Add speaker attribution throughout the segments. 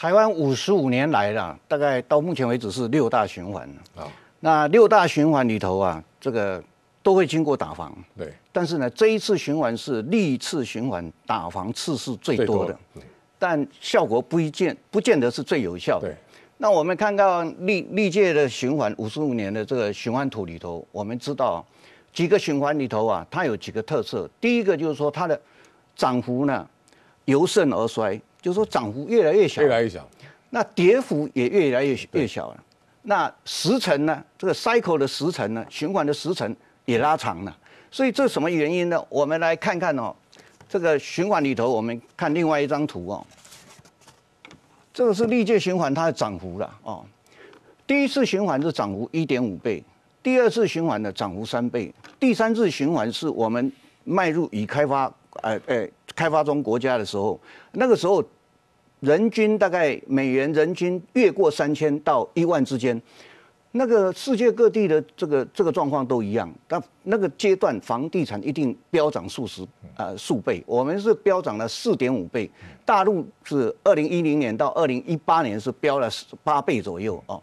Speaker 1: 台湾五十五年来了，大概到目前为止是六大循环啊。那六大循环里头啊，这个都会经过打防。对。但是呢，这一次循环是历次循环打防次数最多的，但效果不一见，不见得是最有效。对。那我们看到历历届的循环，五十五年的这个循环图里头，我们知道几个循环里头啊，它有几个特色。第一个就是说，它的涨幅呢由盛而衰。就是说，涨幅越来越小，越来越小，那跌幅也越来越越小了。那时程呢？这个 cycle 的时程呢？循环的时程也拉长了。所以这是什么原因呢？我们来看看哦，这个循环里头，我们看另外一张图哦。这个是历届循环它的涨幅了哦。第一次循环是涨幅一点五倍，第二次循环的涨幅三倍，第三次循环是我们迈入已开发。哎哎，开发中国家的时候，那个时候人均大概美元人均越过三千到一万之间，那个世界各地的这个这个状况都一样。但那个阶段房地产一定飙涨数十啊数倍，我们是飙涨了四点五倍。大陆是二零一零年到二零一八年是飙了八倍左右哦。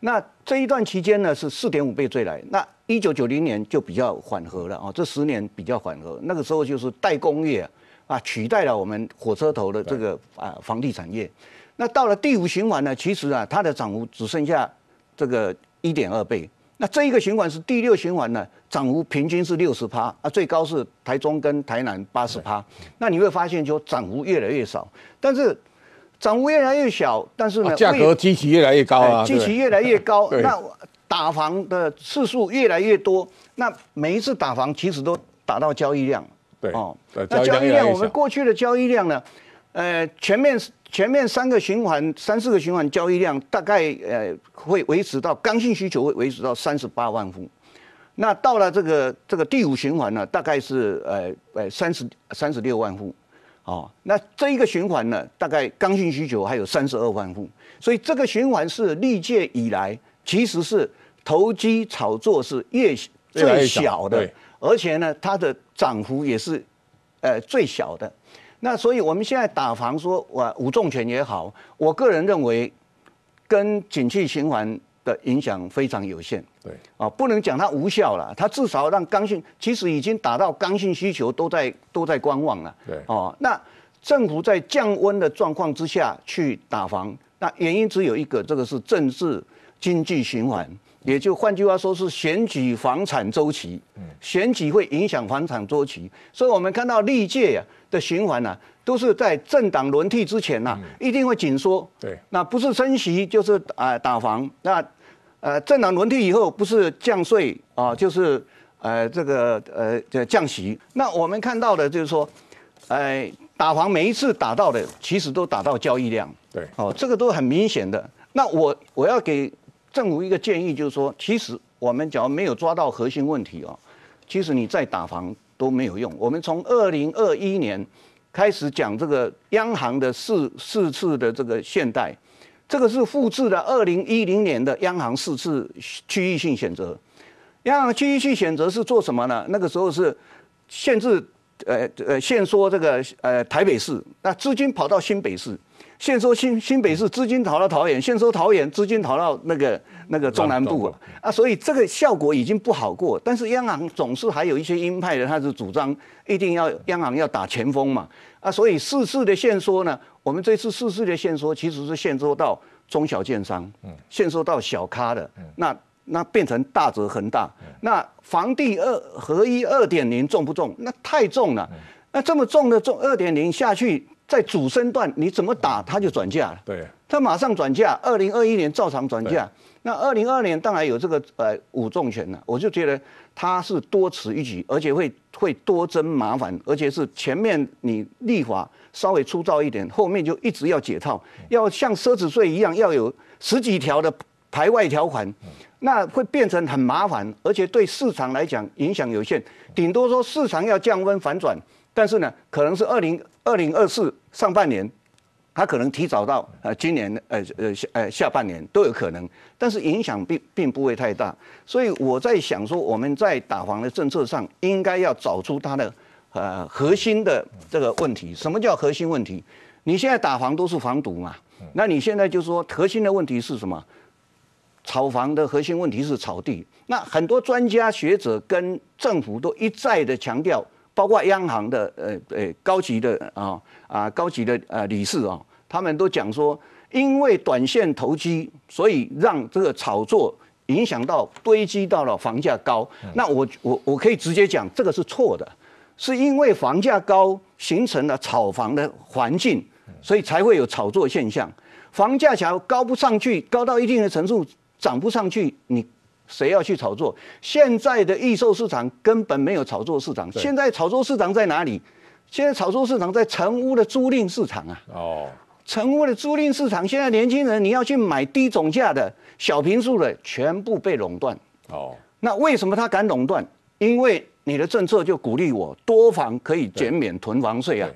Speaker 1: 那这一段期间呢是四点五倍追来那。一九九零年就比较缓和了啊，这十年比较缓和。那个时候就是代工业啊取代了我们火车头的这个啊房地产业。那到了第五循环呢，其实啊它的涨幅只剩下这个一点二倍。那这一个循环是第六循环呢，涨幅平均是六十趴啊，最高是台中跟台南八十趴。那你会发现就涨幅越来越少，但是涨幅越来越小，但是呢价格激起越来越高啊，激起越来越高。那打房的次数越来越多，那每一次打房其实都打到交易量。对哦，那交易量，我们过去的交易量呢？呃，前面前面三个循环、三四个循环交易量大概呃会维持到刚性需求会维持到三十八万户。那到了这个这个第五循环呢，大概是呃呃三十三十六万户。哦，那这一个循环呢，大概刚性需求还有三十二万户。所以这个循环是历届以来。其实是投机炒作是越最小的，而且呢，它的涨幅也是，呃，最小的。那所以我们现在打房，说我五重拳也好，我个人认为跟景气循环的影响非常有限。对啊，不能讲它无效了，它至少让刚性，其实已经打到刚性需求都在都在观望了。对哦，那政府在降温的状况之下去打房，那原因只有一个，这个是政治。经济循环，也就换句话说是选举房产周期，选举会影响房产周期，所以我们看到历届呀的循环呢，都是在政党轮替之前呢，一定会紧缩，对，那不是升息就是啊打房，那呃政党轮替以后不是降税啊，就是呃这个呃降息，那我们看到的就是说，哎打房每一次打到的其实都打到交易量，对，哦这个都很明显的，那我我要给。政府一个建议就是说，其实我们只要没有抓到核心问题哦，其实你再打防都没有用。我们从二零二一年开始讲这个央行的四四次的这个限贷，这个是复制的二零一零年的央行四次区域性选择。央行区域性选择是做什么呢？那个时候是限制。呃呃，限缩这个呃台北市，那资金跑到新北市；限缩新新北市，资金逃到桃园；限缩桃园，资金逃到那个那个中南部了啊。所以这个效果已经不好过。但是央行总是还有一些鹰派的，他是主张一定要央行要打前锋嘛啊。所以四次的限缩呢，我们这次四次的限缩其实是限缩到中小券商，嗯，限缩到小咖的，嗯，那。那变成大则恒大，那房地二合一二点零重不重？那太重了。那这么重的重二点零下去，在主升段你怎么打，它就转嫁了。对，它马上转嫁。二零二一年照常转嫁。那二零二二年当然有这个呃五重权了。我就觉得它是多此一举，而且会会多增麻烦，而且是前面你立法稍微粗糙一点，后面就一直要解套，要像奢侈税一样要有十几条的。排外条款，那会变成很麻烦，而且对市场来讲影响有限，顶多说市场要降温反转，但是呢，可能是二零二零二四上半年，它可能提早到呃今年呃呃下呃下半年都有可能，但是影响并并不会太大，所以我在想说我们在打房的政策上应该要找出它的呃核心的这个问题，什么叫核心问题？你现在打房都是防堵嘛，那你现在就说核心的问题是什么？炒房的核心问题是炒地，那很多专家学者跟政府都一再的强调，包括央行的呃呃高级的啊啊高级的呃理事啊，他们都讲说，因为短线投机，所以让这个炒作影响到堆积到了房价高。那我我我可以直接讲，这个是错的，是因为房价高形成了炒房的环境，所以才会有炒作现象。房价假如高不上去，高到一定的程度。涨不上去，你谁要去炒作？现在的预售市场根本没有炒作市场，现在炒作市场在哪里？现在炒作市场在成屋的租赁市场啊！哦，成屋的租赁市场，现在年轻人你要去买低总价的小平数的，全部被垄断。哦，那为什么他敢垄断？因为你的政策就鼓励我多房可以减免囤房税啊，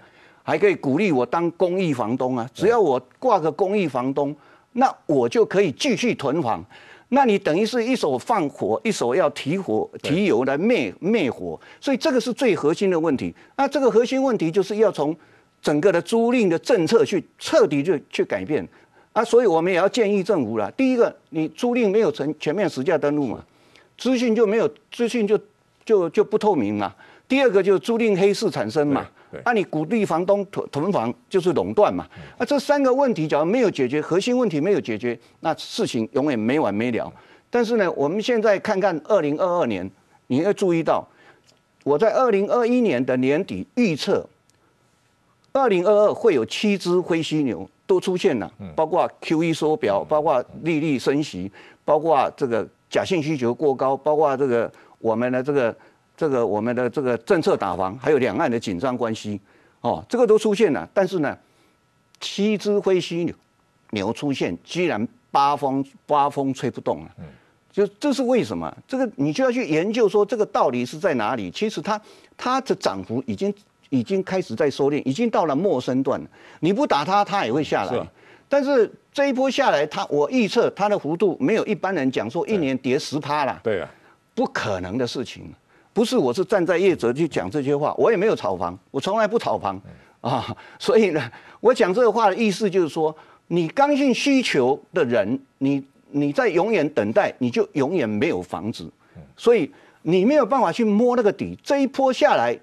Speaker 1: 还可以鼓励我当公益房东啊，只要我挂个公益房东。那我就可以继续囤房，那你等于是一手放火，一手要提火提油来灭灭火，所以这个是最核心的问题。那这个核心问题就是要从整个的租赁的政策去彻底去去改变。啊，所以我们也要建议政府了。第一个，你租赁没有成全面实价登录嘛，资讯就没有资讯就就就不透明嘛。第二个，就是租赁黑市产生嘛。那你鼓励房东囤囤房就是垄断嘛？啊，这三个问题，假如没有解决，核心问题没有解决，那事情永远没完没了。但是呢，我们现在看看二零二二年，你要注意到，我在二零二一年的年底预测，二零二二会有七只灰犀牛都出现了，包括 Q E 缩表，包括利率升息，包括这个假性需求过高，包括这个我们的这个。这个我们的这个政策打防，还有两岸的紧张关系，哦，这个都出现了。但是呢，七只灰犀牛出现，居然八风八风吹不动了。嗯，就这是为什么？这个你就要去研究说这个道理是在哪里。其实它它的涨幅已经已经开始在收敛，已经到了陌生段了。你不打它，它也会下来。是啊。但是这一波下来，它我预测它的幅度没有一般人讲说一年跌十趴了。对啊，不可能的事情。不是，我是站在业者去讲这些话，我也没有炒房，我从来不炒房啊，所以呢，我讲这个话的意思就是说，你刚性需求的人，你你在永远等待，你就永远没有房子，所以你没有办法去摸那个底。这一波下来，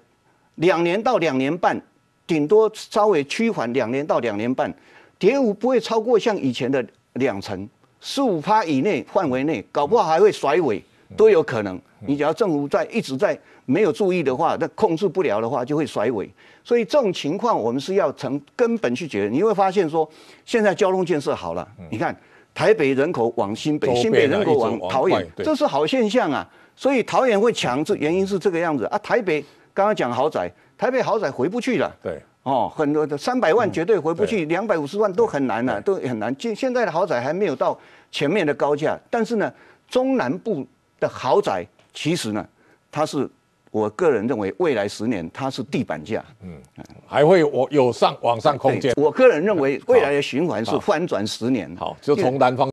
Speaker 1: 两年到两年半，顶多稍微趋缓两年到两年半，跌幅不会超过像以前的两成，四五趴以内范围内，搞不好还会甩尾。都有可能，你只要政府在一直在没有注意的话，那控制不了的话就会甩尾。所以这种情况我们是要从根本去解决。你会发现说，现在交通建设好了，你看台北人口往新北，新北人口往桃园，这是好现象啊。所以桃园会强，这原因是这个样子啊。台北刚刚讲豪宅，台北豪宅回不去了，对，哦，很多的三百万绝对回不去，两百五十万都很难了，都很难。现现在的豪宅还没有到前面的高价，但是呢，中南部。的豪宅，其实呢，它是我个人认为未来十年它是地板价，嗯，还会我有上往上空间。我个人认为未来的循环是翻转十年，好，就从南方。